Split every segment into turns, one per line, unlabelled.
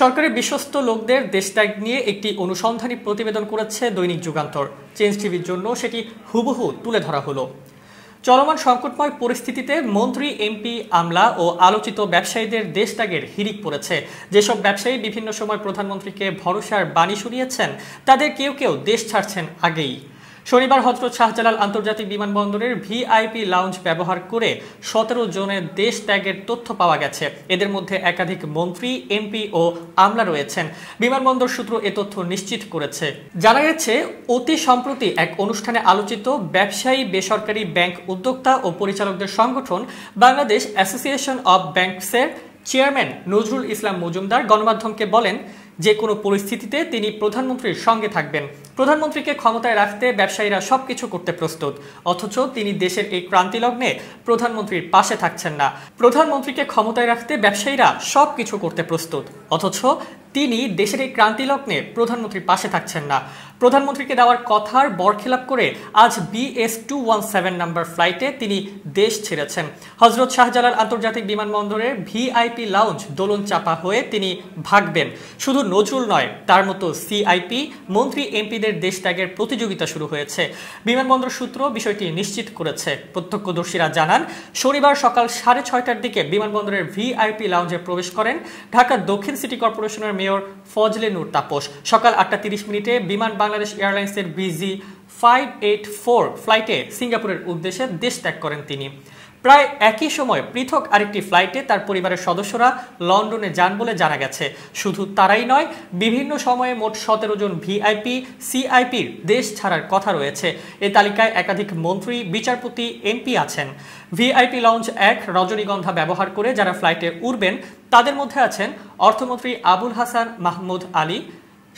সরকারের বিশ্বস্ত লোকদের দেশত্যাগ নিয়ে একটি অনুসন্ধানী প্রতিবেদন করেছে দৈনিক যুগান্তর চেঞ্জ টিভির জন্য সেটি হুবহু তুলে ধরা হলো চলমান সংকটময় পরিস্থিতিতে মন্ত্রী এমপি আমলা ও আলোচিত ব্যবসায়ীদের দেশ ত্যাগের হিরিক পড়েছে যেসব ব্যবসায়ী বিভিন্ন সময় প্রধানমন্ত্রীকে ভরসার বাণী শুনিয়েছেন তাদের কেউ কেউ দেশ ছাড়ছেন আগেই শনিবার হজরত শাহজালাল আন্তর্জাতিক বিমানবন্দরের ভিআইপি লাউঞ্জ ব্যবহার করে সতেরো জনের দেশ ত্যাগের তথ্য পাওয়া গেছে এদের মধ্যে একাধিক মন্ত্রী এমপি ও আমলা রয়েছেন বিমানবন্দর সূত্র এ তথ্য নিশ্চিত করেছে জানা গেছে অতি সম্প্রতি এক অনুষ্ঠানে আলোচিত ব্যবসায়ী বেসরকারি ব্যাংক উদ্যোক্তা ও পরিচালকদের সংগঠন বাংলাদেশ অ্যাসোসিয়েশন অব ব্যাংকসের চেয়ারম্যান নজরুল ইসলাম মজুমদার গণমাধ্যমকে বলেন যে কোনো পরিস্থিতিতে তিনি প্রধানমন্ত্রীর সঙ্গে থাকবেন প্রধানমন্ত্রীকে ক্ষমতায় রাখতে ব্যবসায়ীরা সব কিছু করতে প্রস্তুত অথচ তিনি দেশের এই ক্রান্তিলগ্নে প্রধানমন্ত্রীর পাশে থাকছেন না প্রধানমন্ত্রীকে ক্ষমতায় রাখতে ব্যবসায়ীরা সব কিছু করতে প্রস্তুত অথচ তিনি দেশের এই ক্রান্তিলগ্নে প্রধানমন্ত্রীর পাশে থাকছেন না প্রধানমন্ত্রীকে দেওয়ার কথার বরখেলাপ করে আজ বিএস টু নাম্বার ফ্লাইটে তিনি দেশ ছেড়েছেন হজরত শাহজালাল আন্তর্জাতিক বিমানবন্দরের ভিআইপি লাউঞ্জ দোলন চাপা হয়ে তিনি ভাগবেন শুধু নজরুল নয় তার মতো সিআইপি মন্ত্রী এমপি ব্যক্তিদের দেশ ত্যাগের প্রতিযোগিতা শুরু হয়েছে বিমানবন্দর সূত্র বিষয়টি নিশ্চিত করেছে প্রত্যক্ষদর্শীরা জানান শনিবার সকাল সাড়ে ছয়টার দিকে বিমানবন্দরের ভিআইপি লাউঞ্জে প্রবেশ করেন ঢাকা দক্ষিণ সিটি কর্পোরেশনের মেয়র ফজলে নূর তাপস সকাল আটটা তিরিশ মিনিটে বিমান বাংলাদেশ এয়ারলাইন্সের বিজি ফাইভ এইট ফোর ফ্লাইটে সিঙ্গাপুরের উদ্দেশ্যে দেশ ত্যাগ করেন তিনি প্রায় একই সময় পৃথক আরেকটি ফ্লাইটে তার পরিবারের সদস্যরা লন্ডনে যান বলে জানা গেছে শুধু তারাই নয় বিভিন্ন সময়ে মোট সতেরো জন ভিআইপি সিআইপির দেশ ছাড়ার কথা রয়েছে এ তালিকায় একাধিক মন্ত্রী বিচারপতি এমপি আছেন ভিআইপি লঞ্চ এক রজনীগন্ধা ব্যবহার করে যারা ফ্লাইটে উঠবেন তাদের মধ্যে আছেন অর্থমন্ত্রী আবুল হাসান মাহমুদ আলী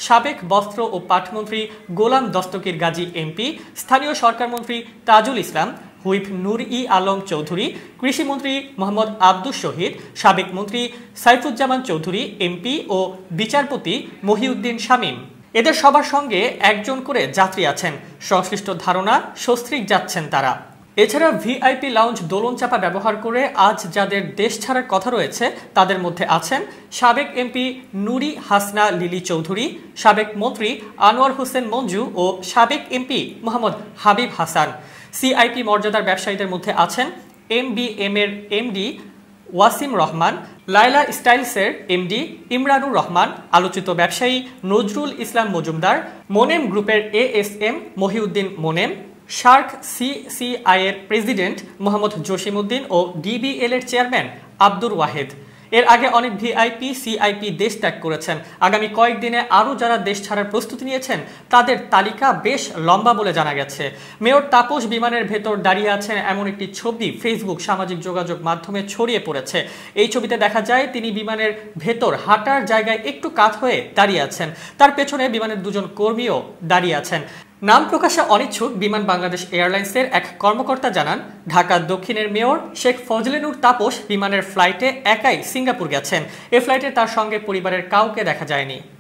সাবেক বস্ত্র ও পাঠমন্ত্রী গোলাম দস্তকির গাজী এমপি স্থানীয় সরকারমন্ত্রী তাজুল ইসলাম হুইপ নুর ই আলম চৌধুরী কৃষিমন্ত্রী মোহাম্মদ আব্দুস শহীদ সাবেক মন্ত্রী সাইফুজ্জামান চৌধুরী এমপি ও বিচারপতি মহিউদ্দিন শামীম এদের সবার সঙ্গে একজন করে যাত্রী আছেন সংশ্লিষ্ট ধারণা সস্ত্রিক যাচ্ছেন তারা এছাড়া ভিআইপি লাউঞ্জ দোলন চাপা ব্যবহার করে আজ যাদের দেশ ছাড়ার কথা রয়েছে তাদের মধ্যে আছেন সাবেক এমপি নুরি হাসনা লিলি চৌধুরী সাবেক মন্ত্রী আনোয়ার হোসেন মঞ্জু ও সাবেক এমপি মোহাম্মদ হাবিব হাসান সিআইপি মর্যাদার ব্যবসায়ীদের মধ্যে আছেন এম বি এম এর এমডি ওয়াসিম রহমান লাইলা স্টাইলসের এমডি ইমরানুর রহমান আলোচিত ব্যবসায়ী নজরুল ইসলাম মজুমদার মোনেম গ্রুপের A S M Mohiuddin Monem শার্ক সিসিআই এর প্রেসিডেন্ট মোহাম্মদ জসিমউদ্দিন ও ডিবিএল এর চেয়ারম্যান আব্দুর ওয়াহেদ এর আগে অনেক ভিআইপি সিআইপি দেশ ত্যাগ করেছেন আগামী কয়েকদিনে আরও যারা দেশ ছাড়ার প্রস্তুতি নিয়েছেন তাদের তালিকা বেশ লম্বা বলে জানা গেছে মেয়র তাপস বিমানের ভেতর দাঁড়িয়ে আছেন এমন একটি ছবি ফেসবুক সামাজিক যোগাযোগ মাধ্যমে ছড়িয়ে পড়েছে এই ছবিতে দেখা যায় তিনি বিমানের ভেতর হাঁটার জায়গায় একটু কাত হয়ে দাঁড়িয়ে আছেন তার পেছনে বিমানের দুজন কর্মীও দাঁড়িয়ে আছেন নাম প্রকাশে অনিচ্ছুক বিমান বাংলাদেশ এয়ারলাইন্সের এক কর্মকর্তা জানান ঢাকার দক্ষিণের মেয়র শেখ ফজলেনুর তাপস বিমানের ফ্লাইটে একাই সিঙ্গাপুর গেছেন এ ফ্লাইটে তার সঙ্গে পরিবারের কাউকে দেখা যায়নি